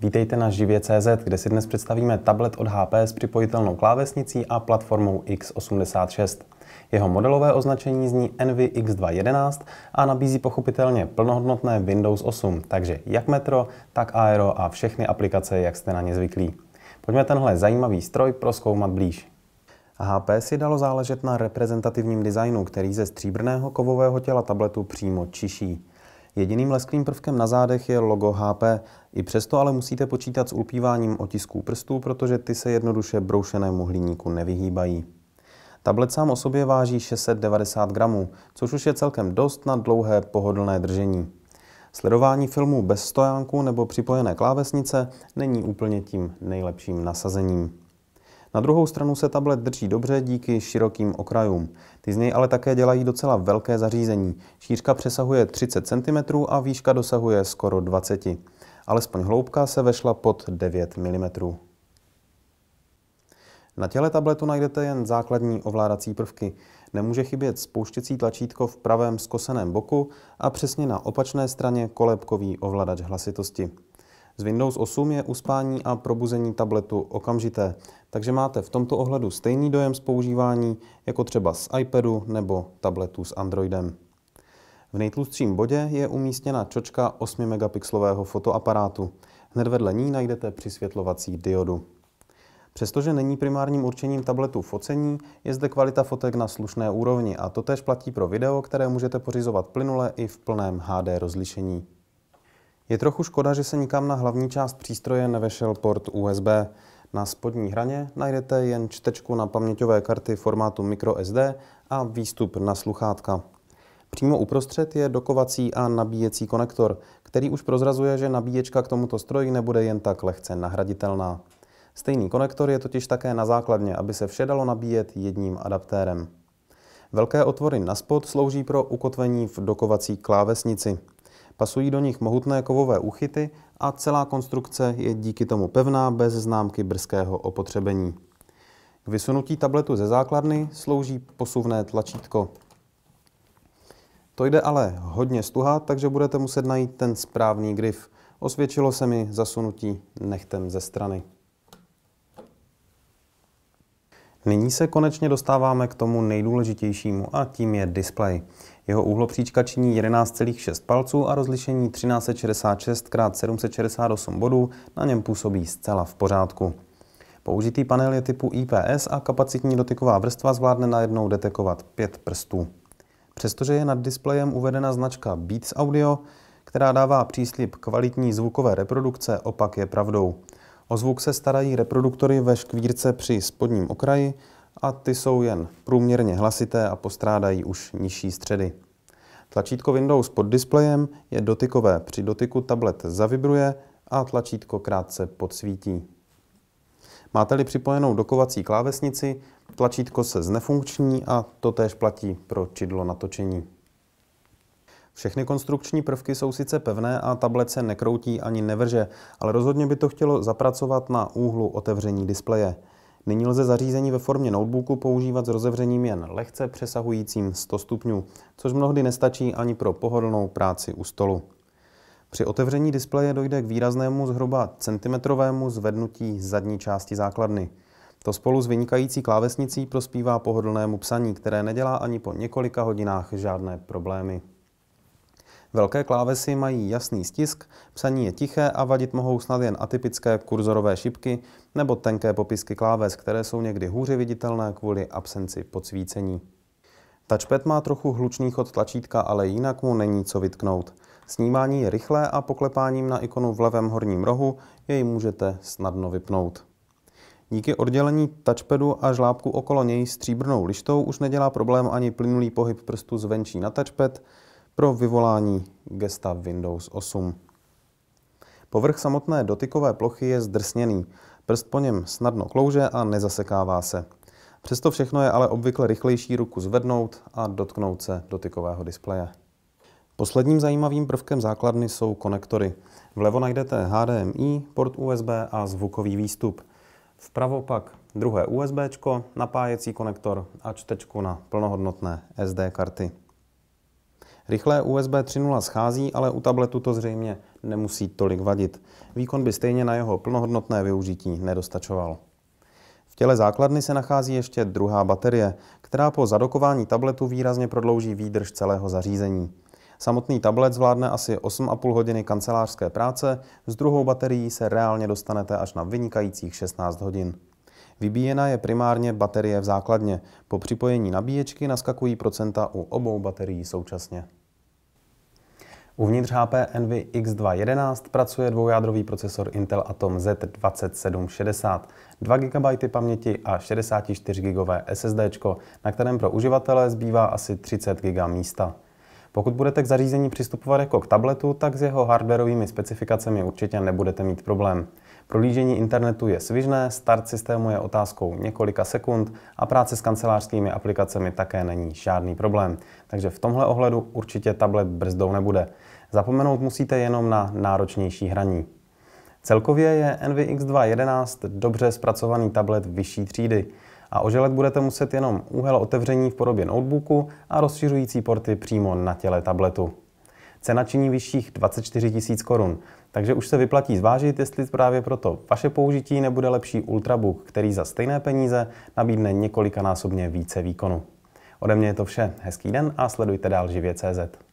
Vítejte na živě.cz, kde si dnes představíme tablet od HP s připojitelnou klávesnicí a platformou x86. Jeho modelové označení zní Envy X211 a nabízí pochopitelně plnohodnotné Windows 8, takže jak Metro, tak Aero a všechny aplikace, jak jste na ně zvyklí. Pojďme tenhle zajímavý stroj proskoumat blíž. HP si dalo záležet na reprezentativním designu, který ze stříbrného kovového těla tabletu přímo čiší. Jediným lesklým prvkem na zádech je logo HP. I přesto ale musíte počítat s ulpíváním otisků prstů, protože ty se jednoduše broušenému hliníku nevyhýbají. Tablet sám o sobě váží 690 gramů, což už je celkem dost na dlouhé pohodlné držení. Sledování filmů bez stojánku nebo připojené klávesnice není úplně tím nejlepším nasazením. Na druhou stranu se tablet drží dobře díky širokým okrajům. Ty z něj ale také dělají docela velké zařízení. Šířka přesahuje 30 cm a výška dosahuje skoro 20 Alespoň hloubka se vešla pod 9 mm. Na těle tabletu najdete jen základní ovládací prvky. Nemůže chybět spouštěcí tlačítko v pravém skoseném boku a přesně na opačné straně kolebkový ovladač hlasitosti. Z Windows 8 je uspání a probuzení tabletu okamžité, takže máte v tomto ohledu stejný dojem z používání jako třeba z iPadu nebo tabletu s Androidem. V nejtlustším bodě je umístěna čočka 8-megapixelového fotoaparátu. Hned vedle ní najdete přisvětlovací diodu. Přestože není primárním určením tabletu focení, je zde kvalita fotek na slušné úrovni a to též platí pro video, které můžete pořizovat plynule i v plném HD rozlišení. Je trochu škoda, že se nikam na hlavní část přístroje nevešel port USB. Na spodní hraně najdete jen čtečku na paměťové karty formátu microSD a výstup na sluchátka. Přímo uprostřed je dokovací a nabíjecí konektor, který už prozrazuje, že nabíječka k tomuto stroji nebude jen tak lehce nahraditelná. Stejný konektor je totiž také na základně, aby se vše dalo nabíjet jedním adaptérem. Velké otvory na spod slouží pro ukotvení v dokovací klávesnici. Pasují do nich mohutné kovové uchyty a celá konstrukce je díky tomu pevná bez známky brzkého opotřebení. K vysunutí tabletu ze základny slouží posuvné tlačítko. To jde ale hodně stuha, takže budete muset najít ten správný grif. Osvědčilo se mi zasunutí nechtem ze strany. Nyní se konečně dostáváme k tomu nejdůležitějšímu a tím je displej. Jeho úhlopříčka činí 11,6 palců a rozlišení 1366 x 768 bodů na něm působí zcela v pořádku. Použitý panel je typu IPS a kapacitní dotyková vrstva zvládne najednou detekovat pět prstů. Přestože je nad displejem uvedena značka Beats Audio, která dává příslip kvalitní zvukové reprodukce, opak je pravdou. O zvuk se starají reproduktory ve škvírce při spodním okraji, a ty jsou jen průměrně hlasité a postrádají už nižší středy. Tlačítko Windows pod displejem je dotykové. Při dotyku tablet zavibruje a tlačítko krátce podsvítí. Máte-li připojenou dokovací klávesnici, tlačítko se znefunkční a to též platí pro čidlo natočení. Všechny konstrukční prvky jsou sice pevné a tablet se nekroutí ani nevrže, ale rozhodně by to chtělo zapracovat na úhlu otevření displeje. Nyní lze zařízení ve formě notebooku používat s rozevřením jen lehce přesahujícím 100 stupňů, což mnohdy nestačí ani pro pohodlnou práci u stolu. Při otevření displeje dojde k výraznému zhruba centimetrovému zvednutí zadní části základny. To spolu s vynikající klávesnicí prospívá pohodlnému psaní, které nedělá ani po několika hodinách žádné problémy. Velké klávesy mají jasný stisk, psaní je tiché a vadit mohou snad jen atypické kurzorové šipky nebo tenké popisky kláves, které jsou někdy hůře viditelné kvůli absenci podsvícení. Touchpad má trochu hlučný chod tlačítka, ale jinak mu není co vytknout. Snímání je rychlé a poklepáním na ikonu v levém horním rohu jej můžete snadno vypnout. Díky oddělení touchpadu a žlábku okolo něj stříbrnou lištou už nedělá problém ani plynulý pohyb prstu zvenčí na touchpad, pro vyvolání gesta Windows 8. Povrch samotné dotykové plochy je zdrsněný, prst po něm snadno klouže a nezasekává se. Přesto všechno je ale obvykle rychlejší ruku zvednout a dotknout se dotykového displeje. Posledním zajímavým prvkem základny jsou konektory. Vlevo najdete HDMI, port USB a zvukový výstup. Vpravo pak druhé USB, napájecí konektor a čtečku na plnohodnotné SD karty. Rychlé USB 3.0 schází, ale u tabletu to zřejmě nemusí tolik vadit. Výkon by stejně na jeho plnohodnotné využití nedostačoval. V těle základny se nachází ještě druhá baterie, která po zadokování tabletu výrazně prodlouží výdrž celého zařízení. Samotný tablet zvládne asi 8,5 hodiny kancelářské práce, s druhou baterií se reálně dostanete až na vynikajících 16 hodin. Vybíjena je primárně baterie v základně. Po připojení nabíječky naskakují procenta u obou baterií současně. Uvnitř HP Envy X211 pracuje dvoujádrový procesor Intel Atom Z2760, 2 GB paměti a 64 GB SSD, na kterém pro uživatele zbývá asi 30 GB místa. Pokud budete k zařízení přistupovat jako k tabletu, tak s jeho hardwareovými specifikacemi určitě nebudete mít problém. Prolížení internetu je svižné, start systému je otázkou několika sekund a práce s kancelářskými aplikacemi také není žádný problém. Takže v tomhle ohledu určitě tablet brzdou nebude. Zapomenout musíte jenom na náročnější hraní. Celkově je NVX 2.11 dobře zpracovaný tablet vyšší třídy a oželet budete muset jenom úhel otevření v podobě notebooku a rozšiřující porty přímo na těle tabletu. Cena činí vyšších 24 000 korun, takže už se vyplatí zvážit, jestli právě proto vaše použití nebude lepší Ultrabook, který za stejné peníze nabídne několikanásobně více výkonu. Ode mě je to vše. Hezký den a sledujte dál živě.cz.